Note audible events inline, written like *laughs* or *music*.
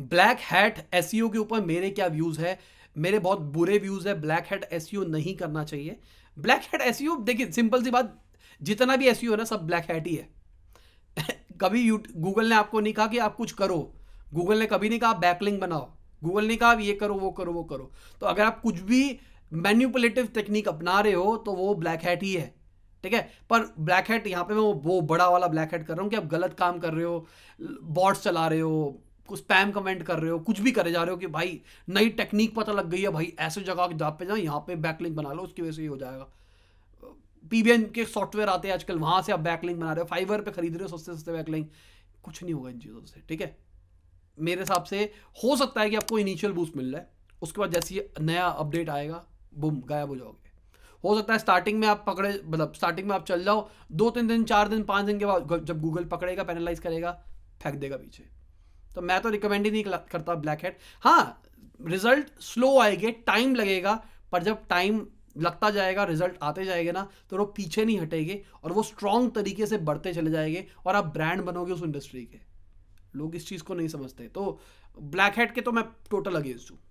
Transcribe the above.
black hat S के ऊपर मेरे क्या व्यूज़ है मेरे बहुत बुरे व्यूज़ है ब्लैक हैट एस नहीं करना चाहिए ब्लैक हैट एस देखिए सिंपल सी बात जितना भी एस है ना सब ब्लैक हैट ही है *laughs* कभी गूगल ने आपको नहीं कहा कि आप कुछ करो गूगल ने कभी नहीं कहा बैकलिंग बनाओ गूगल ने कहा आप ये करो वो करो वो करो तो अगर आप कुछ भी मैन्यूपुलेटिव टेक्निक अपना रहे हो तो वो ब्लैक हैट ही है ठीक है पर ब्लैक हैट यहाँ पे मैं वो बड़ा वाला ब्लैक हैट कर रहा हूँ कि आप गलत काम कर रहे हो बॉट्स चला रहे हो स्पैम कमेंट कर रहे हो कुछ भी करे जा रहे हो कि भाई नई टेक्निक पता लग गई है भाई ऐसे जगह जहाँ पे जाओ यहाँ पे बैकलिंक बना लो उसकी वजह से ये हो जाएगा पी के सॉफ्टवेयर आते हैं आजकल वहाँ से आप बैकलिंक बना रहे हो फाइवर पे खरीद रहे हो सस्ते सस्ते बैकलिंक कुछ नहीं होगा इन चीज़ों से ठीक है मेरे हिसाब से हो सकता है कि आपको इनिशियल बूस्ट मिल रहा है उसके बाद जैसे ये नया अपडेट आएगा बुम गायब हो जाओगे हो सकता है स्टार्टिंग में आप पकड़े मतलब स्टार्टिंग में आप चल जाओ दो तीन दिन चार दिन पाँच दिन के बाद जब गूगल पकड़ेगा पेनालाइज करेगा फेंक देगा पीछे तो मैं तो रिकमेंड ही नहीं करता ब्लैक हेड हाँ रिजल्ट स्लो आएंगे टाइम लगेगा पर जब टाइम लगता जाएगा रिजल्ट आते जाएंगे ना तो वो पीछे नहीं हटेंगे और वो स्ट्रांग तरीके से बढ़ते चले जाएंगे और आप ब्रांड बनोगे उस इंडस्ट्री के लोग इस चीज़ को नहीं समझते तो ब्लैक हेड के तो मैं टोटल अगेंस्ट हूँ